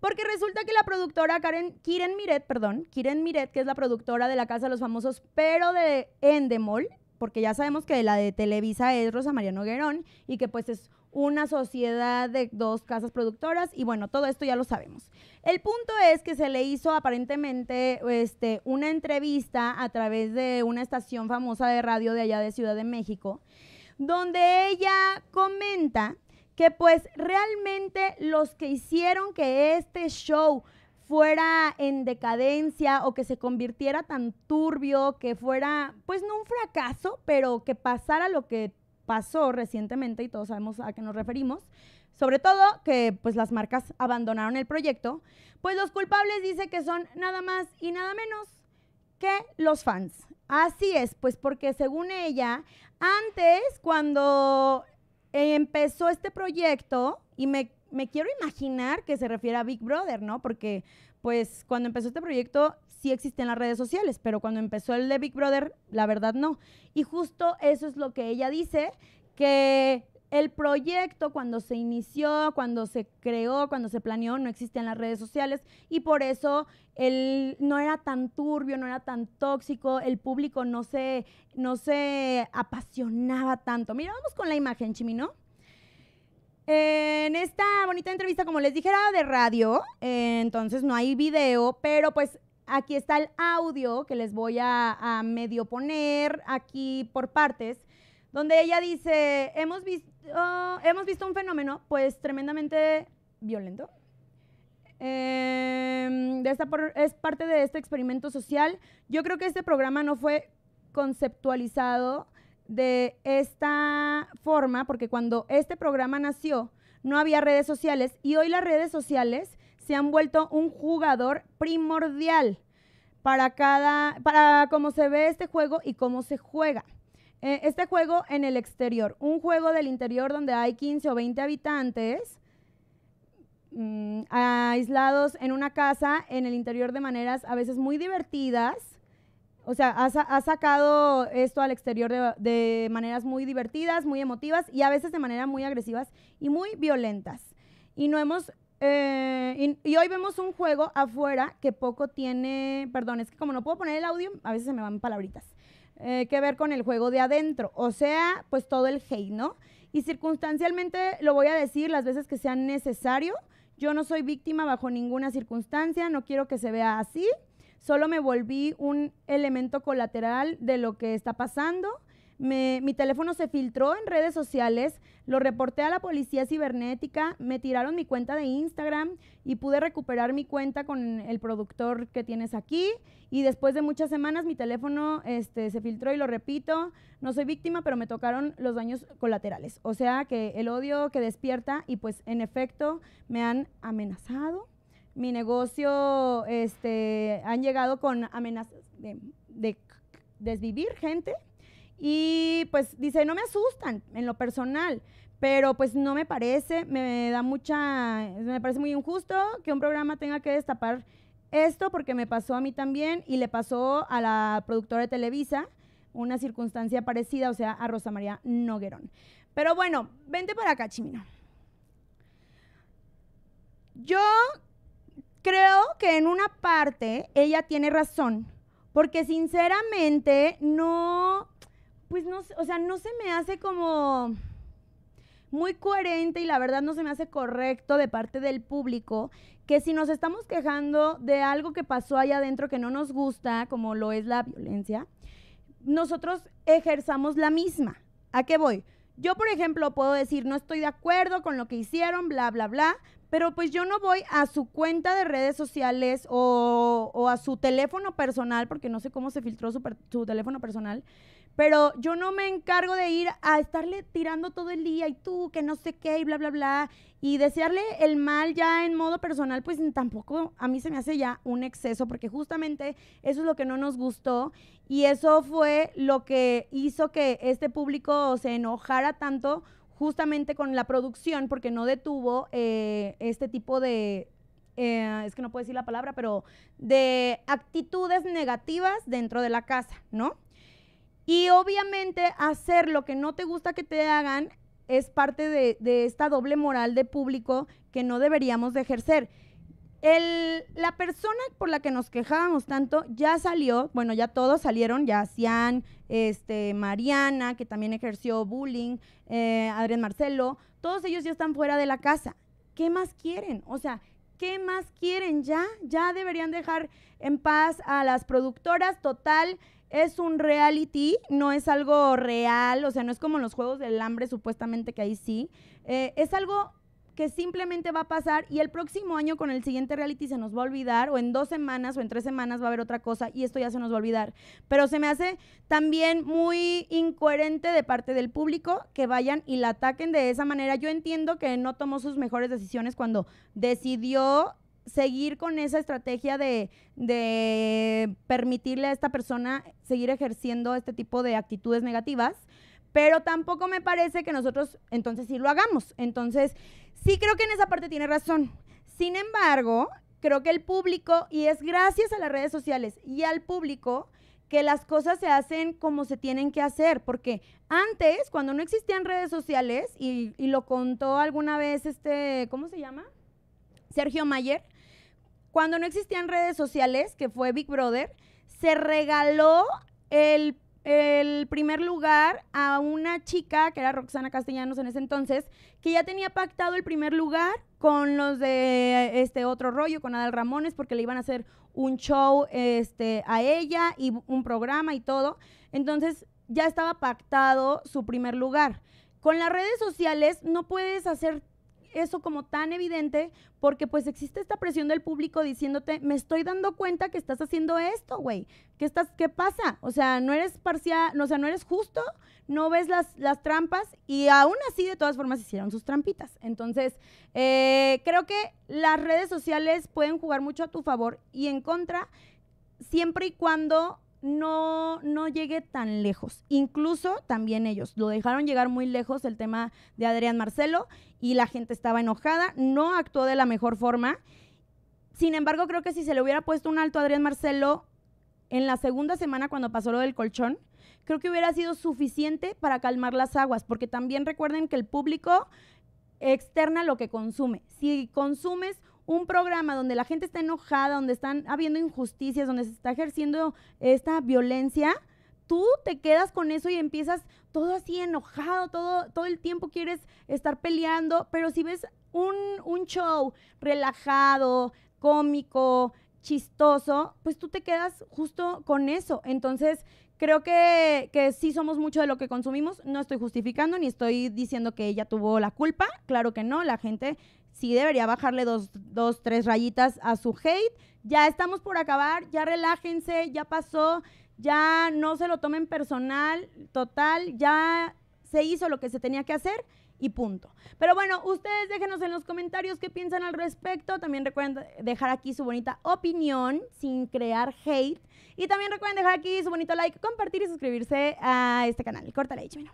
Porque resulta que la productora Karen, Kiren Miret, perdón, Kiren Miret, que es la productora de La Casa de los Famosos, pero de Endemol, porque ya sabemos que la de Televisa es Rosa María Noguerón y que pues es una sociedad de dos casas productoras y bueno, todo esto ya lo sabemos. El punto es que se le hizo aparentemente este, una entrevista a través de una estación famosa de radio de allá de Ciudad de México, donde ella comenta que pues realmente los que hicieron que este show fuera en decadencia o que se convirtiera tan turbio, que fuera pues no un fracaso, pero que pasara lo que pasó recientemente y todos sabemos a qué nos referimos, sobre todo que pues las marcas abandonaron el proyecto, pues los culpables dice que son nada más y nada menos que los fans. Así es, pues porque según ella, antes cuando empezó este proyecto y me, quiero imaginar que se refiere a Big Brother, ¿no? Porque pues cuando empezó este proyecto sí existen las redes sociales, pero cuando empezó el de Big Brother, la verdad no. Y justo eso es lo que ella dice, que el proyecto cuando se inició, cuando se creó, cuando se planeó, no existían las redes sociales y por eso el, no era tan turbio, no era tan tóxico, el público no se, no se apasionaba tanto. Mira, vamos con la imagen, chimino. En esta bonita entrevista, como les dije, era de radio, eh, entonces no hay video, pero pues aquí está el audio que les voy a medio poner aquí por partes donde ella dice, hemos visto, oh, hemos visto un fenómeno pues tremendamente violento. Em, de esta es parte de este experimento social. Yo creo que este programa no fue conceptualizado de esta forma, porque cuando este programa nació no había redes sociales y hoy las redes sociales se han vuelto un jugador primordial para cada, para cómo se ve este juego y cómo se juega. Eh, este juego en el exterior, un juego del interior donde hay 15 o 20 habitantes mm, aislados en una casa en el interior de maneras a veces muy divertidas. O sea, ha, sacado esto al exterior de, maneras muy divertidas, muy emotivas y a veces de manera muy agresivas y muy violentas. Y no hemos eh, y, hoy vemos un juego afuera que poco tiene, perdón, es que como no puedo poner el audio, a veces se me van palabritas. Eh, que ver con el juego de adentro, o sea, pues todo el hate, ¿no? Y circunstancialmente lo voy a decir las veces que sea necesario. Yo no soy víctima bajo ninguna circunstancia, no quiero que se vea así. Solo me volví un elemento colateral de lo que está pasando mi teléfono se filtró en redes sociales, lo reporté a la policía cibernética, me tiraron mi cuenta de Instagram y pude recuperar mi cuenta con el productor que tienes aquí. Y después de muchas semanas mi teléfono este, se filtró y lo repito, no soy víctima, pero me tocaron los daños colaterales. O sea que el odio que despierta y pues en efecto me han amenazado. Mi negocio, este, han llegado con amenazas de desvivir gente y pues dice, no me asustan en lo personal, pero pues no me parece, me da mucha, me parece muy injusto que un programa tenga que destapar esto porque me pasó a mí también y le pasó a la productora de Televisa una circunstancia parecida, o sea, a Rosa María Noguerón. Pero bueno, vente para acá, Chimino. Yo creo que en una parte ella tiene razón, porque sinceramente no pues no, o sea, no se me hace como muy coherente y la verdad no se me hace correcto de parte del público que si nos estamos quejando de algo que pasó allá adentro que no nos gusta, como lo es la violencia, nosotros ejerzamos la misma. ¿A qué voy? Yo, por ejemplo, puedo decir, no estoy de acuerdo con lo que hicieron, bla, bla, bla, pero pues yo no voy a su cuenta de redes sociales o, a su teléfono personal, porque no sé cómo se filtró su, su teléfono personal, pero yo no me encargo de ir a estarle tirando todo el día y tú que no sé qué y bla, bla, bla. Y desearle el mal ya en modo personal, pues tampoco a mí se me hace ya un exceso, porque justamente eso es lo que no nos gustó y eso fue lo que hizo que este público se enojara tanto justamente con la producción, porque no detuvo eh, este tipo de eh, es que no puedo decir la palabra, pero de actitudes negativas dentro de la casa, ¿no? Y obviamente hacer lo que no te gusta que te hagan es parte de, esta doble moral de público que no deberíamos de ejercer. El, la persona por la que nos quejábamos tanto ya salió, bueno, ya todos salieron, ya Cian, este, Mariana, que también ejerció bullying, eh, Adrián Marcelo, todos ellos ya están fuera de la casa. ¿Qué más quieren? O sea, ¿Qué más quieren ya? Ya deberían dejar en paz a las productoras. Total, es un reality, no es algo real, o sea, no es como los Juegos del Hambre supuestamente que ahí sí. Eh, es algo que simplemente va a pasar y el próximo año con el siguiente reality se nos va a olvidar o en dos semanas o en tres semanas va a haber otra cosa y esto ya se nos va a olvidar. Pero se me hace también muy incoherente de parte del público que vayan y la ataquen de esa manera. Yo entiendo que no tomó sus mejores decisiones cuando decidió seguir con esa estrategia de, de permitirle a esta persona seguir ejerciendo este tipo de actitudes negativas pero tampoco me parece que nosotros entonces sí lo hagamos. Entonces, sí creo que en esa parte tiene razón. Sin embargo, creo que el público, y es gracias a las redes sociales y al público, que las cosas se hacen como se tienen que hacer, porque antes, cuando no existían redes sociales, y, lo contó alguna vez este, ¿cómo se llama? Sergio Mayer, cuando no existían redes sociales, que fue Big Brother, se regaló el el primer lugar a una chica, que era Roxana Castellanos en ese entonces, que ya tenía pactado el primer lugar con los de este otro rollo, con Adal Ramones, porque le iban a hacer un show este, a ella y un programa y todo. Entonces ya estaba pactado su primer lugar. Con las redes sociales no puedes hacer eso como tan evidente porque pues existe esta presión del público diciéndote, me estoy dando cuenta que estás haciendo esto, güey. ¿Qué, estás, ¿Qué pasa? O sea, no eres parcial, no, o sea, no eres justo, no ves las, las trampas y aún así de todas formas hicieron sus trampitas. Entonces, eh, creo que las redes sociales pueden jugar mucho a tu favor y en contra siempre y cuando no, no llegue tan lejos. Incluso también ellos lo dejaron llegar muy lejos el tema de Adrián Marcelo y la gente estaba enojada, no actuó de la mejor forma. Sin embargo, creo que si se le hubiera puesto un alto a Adrián Marcelo en la segunda semana cuando pasó lo del colchón, creo que hubiera sido suficiente para calmar las aguas, porque también recuerden que el público externa lo que consume. Si consumes un programa donde la gente está enojada, donde están habiendo injusticias, donde se está ejerciendo esta violencia, tú te quedas con eso y empiezas todo así enojado, todo, todo el tiempo quieres estar peleando, pero si ves un, un show relajado, cómico, chistoso, pues tú te quedas justo con eso. Entonces, creo que, que, sí somos mucho de lo que consumimos. No estoy justificando ni estoy diciendo que ella tuvo la culpa. Claro que no, la gente sí debería bajarle dos, dos tres rayitas a su hate. Ya estamos por acabar, ya relájense, ya pasó, ya no se lo tomen personal, total, ya se hizo lo que se tenía que hacer y punto. Pero bueno, ustedes déjenos en los comentarios qué piensan al respecto. También recuerden dejar aquí su bonita opinión sin crear hate. Y también recuerden dejar aquí su bonito like, compartir y suscribirse a este canal. corta la chimeno.